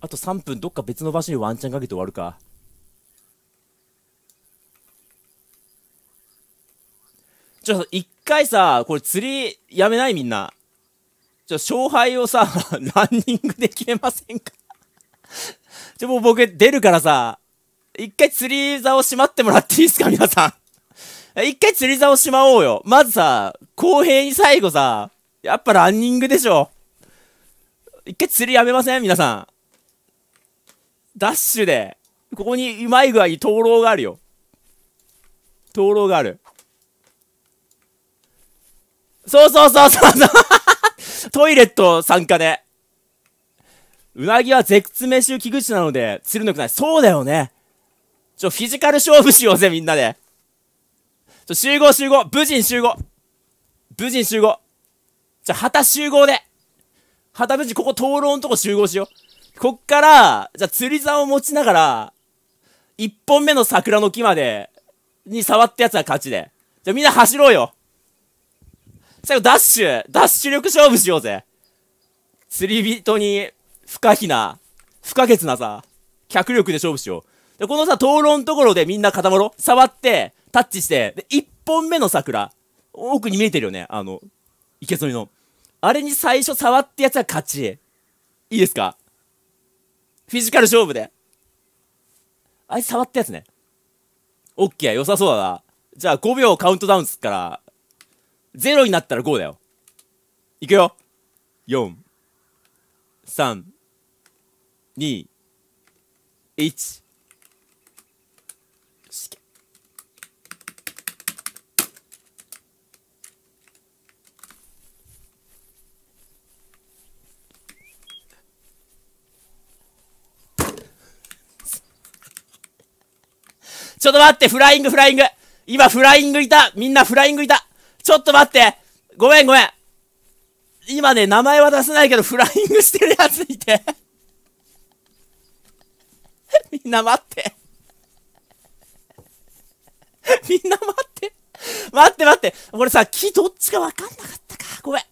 あと3分どっか別の場所にワンチャンかけて終わるか。ちょ、一回さ、これ釣りやめないみんな。ちょ、勝敗をさ、ランニングで決めませんかちょ、もう僕出るからさ、一回釣り竿閉まってもらっていいですか皆さん。一回釣り竿しまおうよ。まずさ、公平に最後さ、やっぱランニングでしょ。一回釣りやめません皆さん。ダッシュで、ここにうまい具合に灯籠があるよ。灯籠がある。そうそうそうそうそう トイレット参加で。うなぎは絶滅種危惧種なので、釣るのくない。そうだよね。ちょ、フィジカル勝負しようぜ、みんなで。ちょ、集合集合無人集合無人集合じゃ、旗集合で旗無事ここ灯籠のとこ集合しよう。こっから、じゃあ釣り竿を持ちながら、一本目の桜の木まで、に触ったやつは勝ちで。じゃあみんな走ろうよ。最後ダッシュ、ダッシュ力勝負しようぜ。釣り人に不可避な、不可欠なさ、脚力で勝負しよう。で、このさ、討論のところでみんな固まろう。触って、タッチして、で、一本目の桜。奥に見えてるよね。あの、池沿いの。あれに最初触ってやつは勝ち。いいですかフィジカル勝負で。あいつ触ったやつね。オッケー、良さそうだな。じゃあ5秒カウントダウンすっから、0になったら5だよ。いくよ。4、3、2、1。ちょっと待って、フライング、フライング。今、フライングいた。みんな、フライングいた。ちょっと待って。ごめん、ごめん。今ね、名前は出せないけど、フライングしてるやついて。みんな待って。みんな待って。待って待って。俺さ、木どっちかわかんなかったか。ごめん。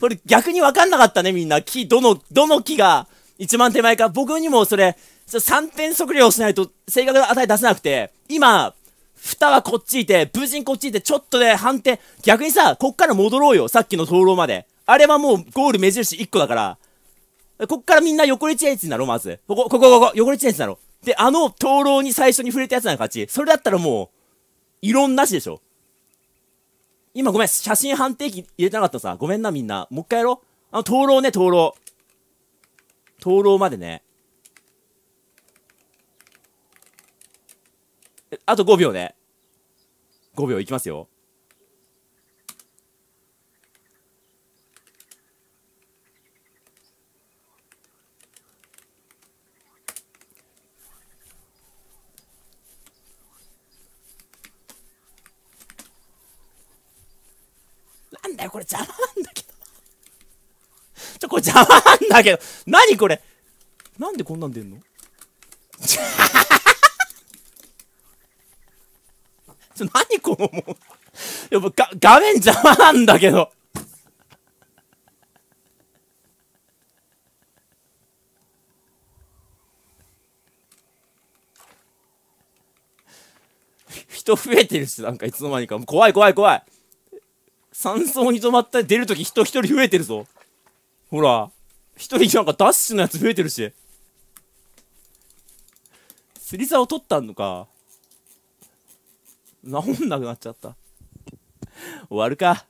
これ逆にわかんなかったね、みんな。木、どの、どの木が、一番手前か。僕にもそれ、3点測量しないと正確な値出せなくて、今、蓋はこっちいて、無人こっちいて、ちょっとで判定、逆にさ、こっから戻ろうよ。さっきの灯籠まで。あれはもうゴール目印1個だから、こっからみんな横にチェンジなろ、まず。ここ、ここ、ここ、横にチェンジなろ。で、あの灯籠に最初に触れたやつなの勝ち。それだったらもう、異論なしでしょ。今ごめん、写真判定機入れてなかったさ。ごめんな、みんな。もう一回やろう。あの、灯籠ね、灯籠。灯籠までね。あと5秒ね。5秒いきますよ。なんだよ、これ邪魔なんだけど。邪魔なんだけど。何これなんでこんなん出んのちょ、何このもう。やっぱが、画面邪魔なんだけど。人増えてるし、なんかいつの間にか。怖い怖い怖い。山荘に泊まった出るとき人一人増えてるぞ。ほら、一人なんかダッシュのやつ増えてるし。釣り竿取ったんのか。治んなくなっちゃった。終わるか。